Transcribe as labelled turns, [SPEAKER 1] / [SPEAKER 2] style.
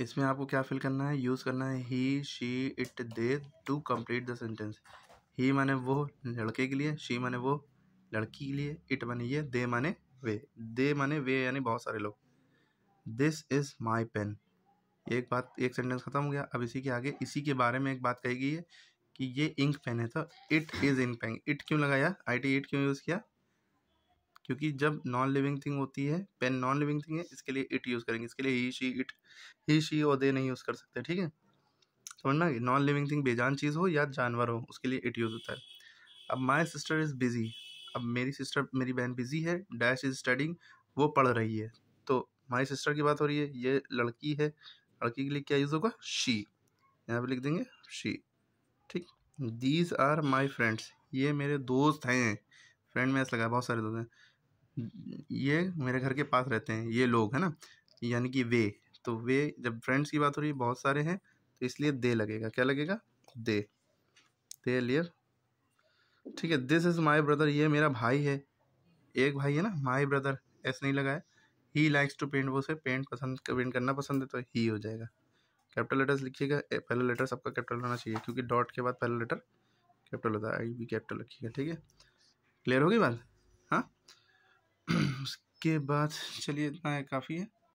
[SPEAKER 1] इसमें आपको क्या फिल करना है यूज़ करना है he she it they to complete the sentence he माने वो लड़के के लिए शी माने वो लड़की के लिए इट माने ये दे माने वे दे माने वे यानी बहुत सारे लोग दिस इज़ माई पेन एक बात एक सेंटेंस ख़त्म हो गया अब इसी के आगे इसी के बारे में एक बात कही गई है कि ये इंक पेन है तो it is ink pen it क्यों लगाया आई टी इट क्यों यूज़ किया क्योंकि जब नॉन लिविंग थिंग होती है पेन नॉन लिविंग थिंग है
[SPEAKER 2] इसके लिए इट यूज़ करेंगे इसके लिए he she it
[SPEAKER 1] he she और दे नहीं यूज़ कर सकते ठीक है समझना कि नॉन लिविंग थिंग बेजान चीज़ हो या जानवर हो उसके लिए इट यूज़ होता है अब माई सिस्टर इज़ बिज़ी अब मेरी सिस्टर मेरी बहन बिज़ी है डैश इज़ स्टडिंग वो पढ़ रही है तो माई सिस्टर की बात हो रही है ये लड़की है लड़की के लिए क्या यूज़ होगा शी यहाँ पे लिख देंगे शी ठीक दीज आर माई फ्रेंड्स ये मेरे दोस्त हैं फ्रेंड में ऐसा लगा बहुत सारे दोस्त हैं ये मेरे घर के पास रहते हैं ये लोग है ना यानी कि वे तो वे जब फ्रेंड्स की बात हो रही है बहुत सारे हैं तो इसलिए दे लगेगा क्या लगेगा दे दे लियर ठीक है दिस इज़ माई ब्रदर ये मेरा भाई है एक भाई है ना माई ब्रदर ऐसे नहीं लगाया ही लाइक्स टू पेंट वो से पेंट पसंद पेंट करना पसंद है तो ही हो जाएगा कैपिटल लेटर्स लिखिएगा पहला लेटर सबका कैपिटल होना चाहिए क्योंकि डॉट के बाद पहला लेटर कैपिटल होता है आई भी कैपिटल रखिएगा ठीक है क्लियर होगी बात इसके बाद चलिए इतना है काफ़ी है